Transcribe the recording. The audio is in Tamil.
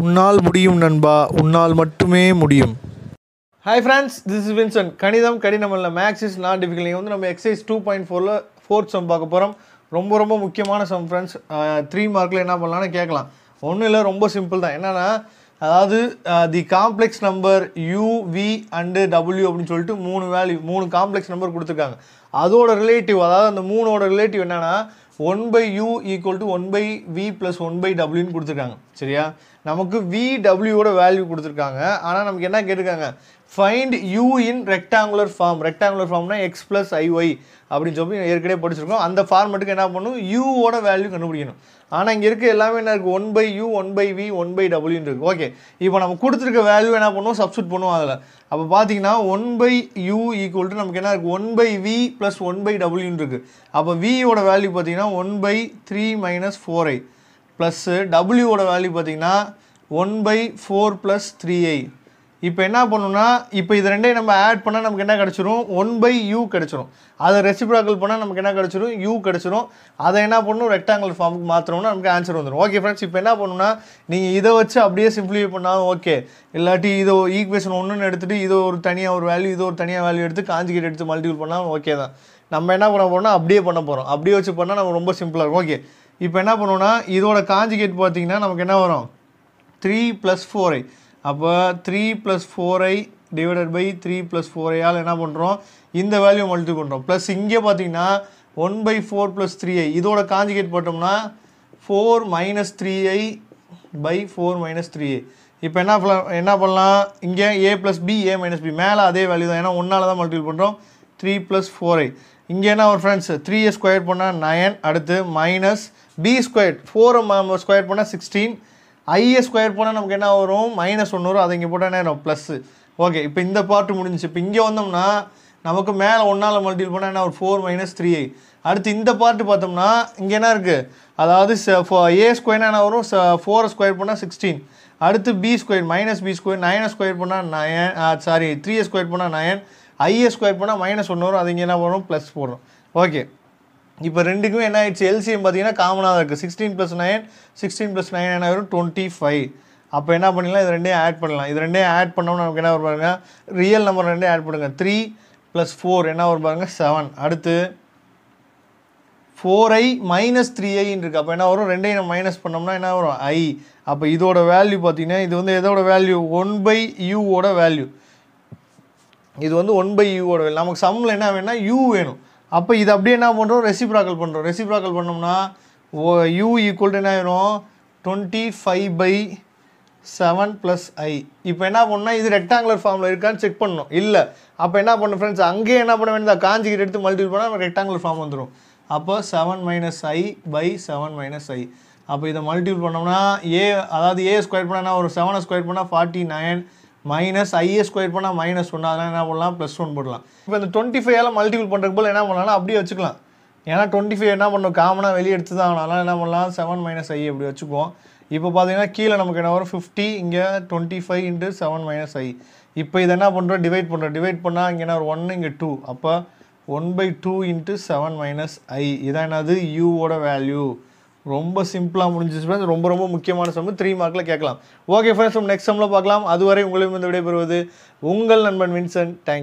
உன்னால் முடியும் நண்பா உன்னால் மட்டுமே முடியும் hi friends this is Vincent கணிதம் கடினம் மேக்ஸ் மேக்ஸிஸ் நான் டிஃபிகல் வந்து நம்ம எக்ஸைஸ் டூ பாயிண்ட் ஃபோரில் ஃபோர்த் சம் பார்க்க போகிறோம் ரொம்ப ரொம்ப முக்கியமான சம் ஃப்ரெண்ட்ஸ் த்ரீ மார்க்கில் என்ன பண்ணலான்னு கேட்கலாம் ஒன்றும் இல்லை ரொம்ப சிம்பிள் தான் என்னென்னா அதாவது the complex number U V and W அப்படின்னு சொல்லிட்டு மூணு வேல்யூ மூணு காம்ப்ளெக்ஸ் நம்பர் கொடுத்துருக்காங்க அதோட ரிலேட்டிவ் அதாவது அந்த மூணோட ரிலேட்டிவ் என்னென்னா one by U equal to one by V plus one by டபிள்யூன்னு கொடுத்துருக்காங்க சரியா நமக்கு வி டபிள்யூவோட வேல்யூ கொடுத்துருக்காங்க ஆனால் நமக்கு என்ன கேட்டிருக்காங்க find U in rectangular form rectangular ஃபார்ம்னா எக்ஸ் ப்ளஸ் ஐஒய் அப்படின்னு சொல்லி ஏற்கனவே படிச்சிருக்கோம் அந்த ஃபார்மெட்டுக்கு என்ன பண்ணும் யூவோட வேல்யூ கண்டுபிடிக்கணும் ஆனால் இங்கே இருக்க எல்லாமே என்ன இருக்குது one by U one by V one by டபுள்யூன்னு இருக்குது ஓகே இப்போ நம்ம கொடுத்துருக்க வேல்யூ என்ன பண்ணுவோம் சப்ஸ்டியூட் பண்ணுவோம் அதில் அப்போ பார்த்தீங்கன்னா one by U equal to நமக்கு என்ன இருக்குது one by V plus one by டபுள்யூன்னு இருக்குது அப்போ வியோட வேல்யூ பார்த்தீங்கன்னா one by three minus four I plus டபுள்யூவோட வேல்யூ பார்த்தீங்கன்னா one by four plus three I இப்போ என்ன பண்ணணும்னா இப்போ இது ரெண்டையும் நம்ம ஆட் பண்ணால் நமக்கு என்ன கிடச்சிரும் ஒன் பை யூ கிடச்சிரும் அதை ரெசிப்ராக்கல் பண்ணால் நமக்கு என்ன கிடச்சிரும் யூ கிடச்சிரும் அதை என்ன பண்ணணும் ரெக்டாங்கல் ஃபார்முக்கு மாத்திரம்னா நமக்கு ஆன்சர் வந்துடும் ஓகே ஃப்ரெண்ட்ஸ் இப்போ என்ன பண்ணணும்னா நீங்கள் இதை வச்சு அப்படியே சிம்பிளிஃபை பண்ணாலும் ஓகே இல்லாட்டி இதோ ஈக்குவேஷன் ஒன்றுன்னு எடுத்துகிட்டு இது ஒரு தனியாக ஒரு வேல்யூ இது ஒரு தனியாக வேல்யூ எடுத்து காஞ்சிகேட் எடுத்து மல்டிபிள் பண்ணாலும் ஓகே தான் நம்ம என்ன பண்ண போகிறோம்னா அப்படியே பண்ண போகிறோம் அப்படியே வச்சு பண்ணால் நம்ம ரொம்ப சிம்பிளாக இருக்கும் ஓகே இப்போ என்ன பண்ணுவோம்னா இதோட காஞ்சிகேட் பார்த்திங்கன்னா நமக்கு என்ன வரும் த்ரீ ப்ளஸ் ஃபோர் அப்போ த்ரீ ப்ளஸ் ஃபோரை டிவைடட் பை த்ரீ ப்ளஸ் ஃபோரையால் என்ன பண்ணுறோம் இந்த வேல்யூ மல்டி பண்ணுறோம் ப்ளஸ் இங்கே பார்த்தீங்கன்னா one by four plus three I இதோட காஞ்சிகேட் போட்டோம்னா four minus three I by four minus three I இப்போ என்ன என்ன பண்ணலாம் இங்கே A plus B A minus B மேலே அதே வேல்யூ தான் ஏன்னா ஒன்றால் தான் மல்டிபிள் பண்ணுறோம் த்ரீ ப்ளஸ் ஃபோர் ஐ இங்கே என்ன ஒரு ஃப்ரெண்ட்ஸ் த்ரீ ஸ்கொயர் பண்ணால் நயன் அடுத்து மைனஸ் பி ஸ்கொயர் ஃபோரை ஸ்கொயர் பண்ணால் சிக்ஸ்டீன் ஐஏ ஸ்கொயர் போனால் நமக்கு என்ன வரும் மைனஸ் ஒன்று வரும் அதை இங்கே போட்டால் என்ன ப்ளஸ்ஸு ஓகே இப்போ இந்த பார்ட் முடிஞ்சிச்சு இப்போ இங்கே வந்தோம்னா நமக்கு மேலே ஒன்றால் மல்டிபிள் போனால் என்ன ஒரு ஃபோர் மைனஸ் த்ரீ அடுத்து இந்த பார்ட்டு பார்த்தோம்னா இங்கே என்ன இருக்குது அதாவது ஏ ஸ்கொயர்னா என்ன வரும் ஃபோர் ஸ்கொயர் பண்ணால் சிக்ஸ்டீன் அடுத்து B square minus B square நைனை ஸ்கொயர் பண்ணால் நயன் சாரி த்ரீ ஸ்கொயர் பண்ணால் நயன் ஐஏ ஸ்கொயர் பண்ணால் மைனஸ் ஒன்று வரும் அது இங்கே என்ன வரும் ப்ளஸ் போடுறோம் ஓகே இப்போ ரெண்டுக்குமே என்ன ஆயிடுச்சு எல்சிஎம் பார்த்தீங்கன்னா காமனாக இருக்குது sixteen plus nine sixteen plus nine என்ன வரும் டுவெண்ட்டி ஃபைவ் அப்போ என்ன பண்ணலாம் இது ரெண்டையும் ஆட் பண்ணலாம் இது ரெண்டையும் ஆட் பண்ணோம்னு நமக்கு என்ன வரும் பாருங்க ரியல் நம்பர் ரெண்டையும் ஆட் பண்ணுங்கள் த்ரீ ப்ளஸ் ஃபோர் என்ன வரும் பாருங்கள் செவன் அடுத்து ஃபோர் ஐ மைனஸ் த்ரீ ஐன்னு இருக்குது அப்போ என்ன வரும் ரெண்டையும் நம்ம மைனஸ் பண்ணோம்னா என்ன வரும் ஐ அப்போ இதோட வேல்யூ பார்த்தீங்கன்னா இது வந்து எதோட வேல்யூ ஒன் பை யூவோட வேல்யூ இது வந்து ஒன் பை யூவோட வேல்யூ நமக்கு சம்மில் என்ன வேணும்னா யூ வேணும் அப்போ இது அப்படியே என்ன பண்ணுறோம் ரெசிப்ராக்கல் பண்ணுறோம் ரெசிப்ராக்கல் பண்ணோம்னா ஓ யூ ஈக்குவல் என்ன ஆயிரும் twenty five by seven plus I இப்போ என்ன பண்ணால் இது ரெக்டாங்குலர் ஃபார்மில் இருக்கான்னு செக் பண்ணணும் இல்லை அப்போ என்ன பண்ணணும் ஃப்ரெண்ட்ஸ் அங்கேயே என்ன பண்ண வேண்டியது காஞ்சிக்கிட்ட எடுத்து மல்டிபிள் பண்ணால் ரெக்டாங்குலர் ஃபார்ம் வந்துடும் அப்போ seven minus I by seven minus I அப்போ இதை மல்டிபிள் பண்ணோம்னா ஏ அதாவது ஏ ஸ்கொயர் பண்ணால் ஒரு செவனை ஸ்கொயர் பண்ணால் forty nine minus I A square பண்ணால் மைனஸ் ஒன்று அதெல்லாம் என்ன பண்ணலாம் ப்ளஸ் ஒன் போடலாம் இப்போ இந்த டுவெண்ட்டி ஃபைவால் மல்டிபிள் பண்ணுறக்கு போல் என்ன பண்ணலாம் அப்படியே வச்சுக்கலாம் ஏன்னா டுவெண்ட்டி ஃபைவ் என்ன பண்ணோம் காமனாக வெளியே எடுத்து தான் அதனால் என்ன பண்ணலாம் செவன் மைனஸ் ஐ அப்படி வச்சுக்குவோம் இப்போ பார்த்தீங்கன்னா கீழே நமக்கு என்ன வரும் ஃபிஃப்டி இங்கே twenty five into seven minus I இப்போ இதை என்ன பண்ணுறோம் டிவைட் பண்ணுறோம் டிவைட் பண்ணால் இங்கே என்ன ஒரு ஒன்று இங்கே டூ அப்போ one by two into seven minus I இதான் என்னது யூவோட வேல்யூ ரொம்ப சிம்பிளாக முடிஞ்சிச்சு ஃப்ரெண்ட்ஸ் ரொம்ப ரொம்ப முக்கியமான சம் த்ரீ மார்க்கில் கேட்கலாம் ஓகே ஃப்ரெண்ட்ஸ் நம்ம நெக்ஸ்ட் சம்மில் பார்க்கலாம் அதுவரை உங்களையும் வந்து விடைபெறுவது உங்கள் நண்பன் வின்சன் தேங்க்யூ